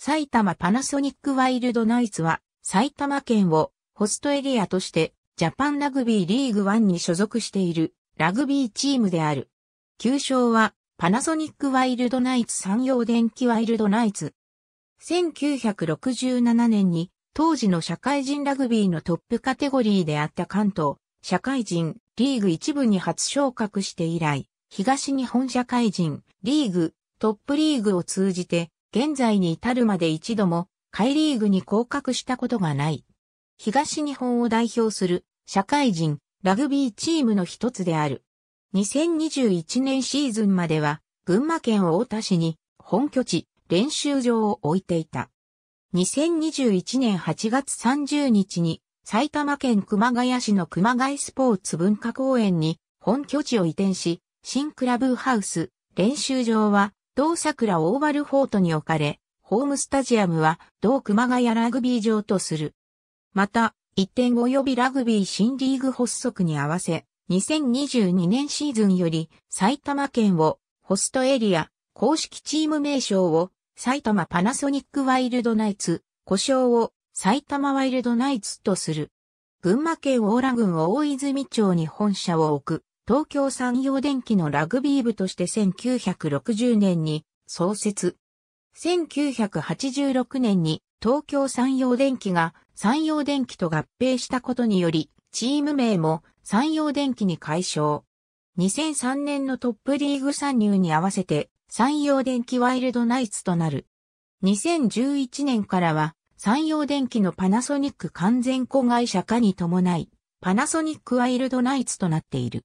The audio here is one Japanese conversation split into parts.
埼玉パナソニックワイルドナイツは埼玉県をホストエリアとしてジャパンラグビーリーグ1に所属しているラグビーチームである。旧称はパナソニックワイルドナイツ産業電気ワイルドナイツ。1967年に当時の社会人ラグビーのトップカテゴリーであった関東社会人リーグ一部に初昇格して以来、東日本社会人リーグトップリーグを通じて現在に至るまで一度も、海リーグに降格したことがない。東日本を代表する社会人ラグビーチームの一つである。2021年シーズンまでは群馬県太田市に本拠地練習場を置いていた。2021年8月30日に埼玉県熊谷市の熊谷スポーツ文化公園に本拠地を移転し、新クラブハウス練習場は同桜オーバルフォートに置かれ、ホームスタジアムは同熊谷ラグビー場とする。また、1点及びラグビー新リーグ発足に合わせ、2022年シーズンより埼玉県をホストエリア、公式チーム名称を埼玉パナソニックワイルドナイツ、故障を埼玉ワイルドナイツとする。群馬県大良郡大泉町に本社を置く。東京産業電機のラグビー部として1960年に創設。1986年に東京産業電機が産業電機と合併したことにより、チーム名も産業電機に解消。2003年のトップリーグ参入に合わせて産業電機ワイルドナイツとなる。2011年からは産業電機のパナソニック完全子会社化に伴い、パナソニックワイルドナイツとなっている。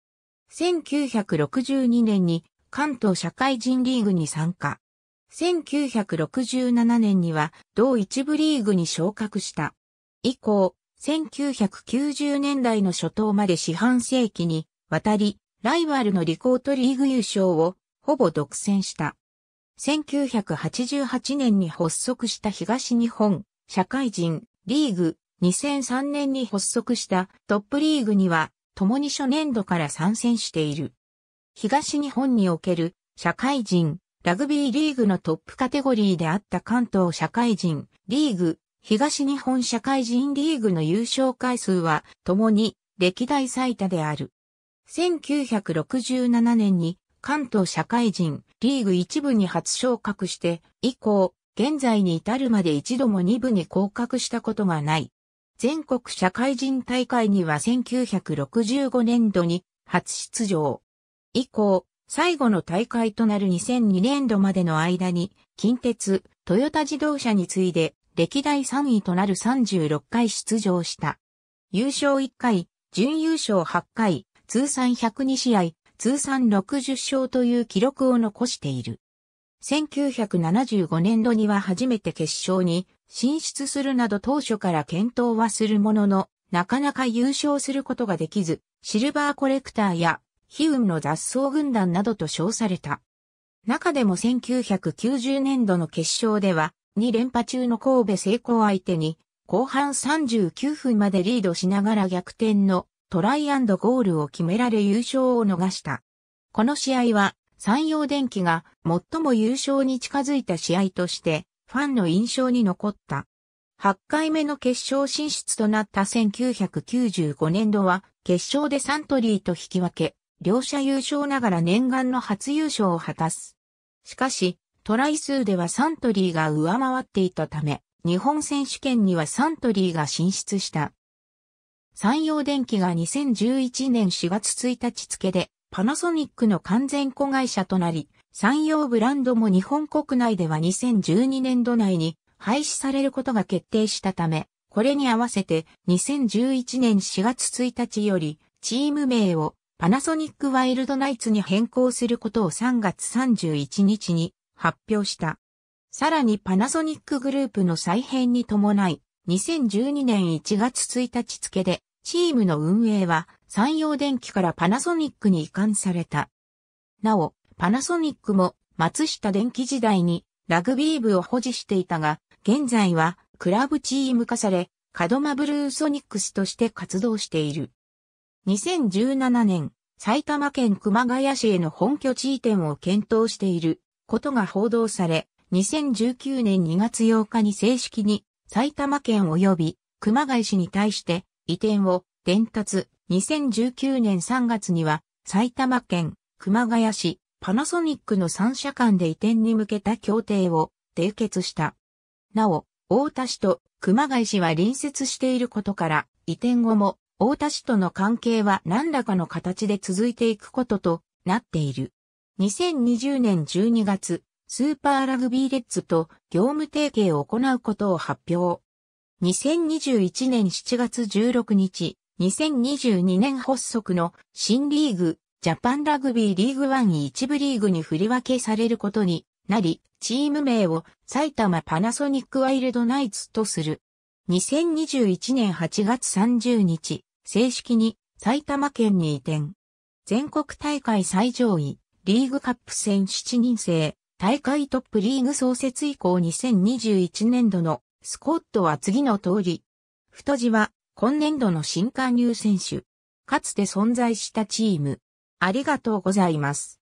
1962年に関東社会人リーグに参加。1967年には同一部リーグに昇格した。以降、1990年代の初頭まで四半世紀に渡り、ライバルのリコートリーグ優勝をほぼ独占した。1988年に発足した東日本社会人リーグ2003年に発足したトップリーグには共に初年度から参戦している。東日本における社会人、ラグビーリーグのトップカテゴリーであった関東社会人、リーグ、東日本社会人リーグの優勝回数は共に歴代最多である。1967年に関東社会人リーグ一部に初昇格して以降、現在に至るまで一度も二部に降格したことがない。全国社会人大会には1965年度に初出場。以降、最後の大会となる2002年度までの間に、近鉄、トヨタ自動車に次いで、歴代3位となる36回出場した。優勝1回、準優勝8回、通算102試合、通算60勝という記録を残している。1975年度には初めて決勝に進出するなど当初から検討はするものの、なかなか優勝することができず、シルバーコレクターや、ヒウムの雑草軍団などと称された。中でも1990年度の決勝では、2連覇中の神戸成功相手に、後半39分までリードしながら逆転のトライアンドゴールを決められ優勝を逃した。この試合は、山陽電機が最も優勝に近づいた試合として、ファンの印象に残った。8回目の決勝進出となった1995年度は、決勝でサントリーと引き分け、両者優勝ながら念願の初優勝を果たす。しかし、トライ数ではサントリーが上回っていたため、日本選手権にはサントリーが進出した。山陽電機が2011年4月1日付でパナソニックの完全子会社となり、山陽ブランドも日本国内では2012年度内に廃止されることが決定したため、これに合わせて2011年4月1日よりチーム名をパナソニックワイルドナイツに変更することを3月31日に発表した。さらにパナソニックグループの再編に伴い、2012年1月1日付でチームの運営は山陽電機からパナソニックに移管された。なお、パナソニックも松下電器時代にラグビー部を保持していたが、現在はクラブチーム化され、カドマブルーソニックスとして活動している。2017年、埼玉県熊谷市への本拠地移転を検討していることが報道され、2019年2月8日に正式に埼玉県及び熊谷市に対して移転を伝達、2019年3月には埼玉県熊谷市パナソニックの3社間で移転に向けた協定を締結した。なお、大田市と熊谷市は隣接していることから、移転後も大田市との関係は何らかの形で続いていくこととなっている。2020年12月、スーパーラグビーレッズと業務提携を行うことを発表。2021年7月16日、2022年発足の新リーグジャパンラグビーリーグワン一部リーグに振り分けされることになり、チーム名を埼玉パナソニックワイルドナイツとする。2021年8月30日、正式に埼玉県に移転。全国大会最上位、リーグカップ戦7人制、大会トップリーグ創設以降2021年度のスコットは次の通り。太字は今年度の新加入選手。かつて存在したチーム、ありがとうございます。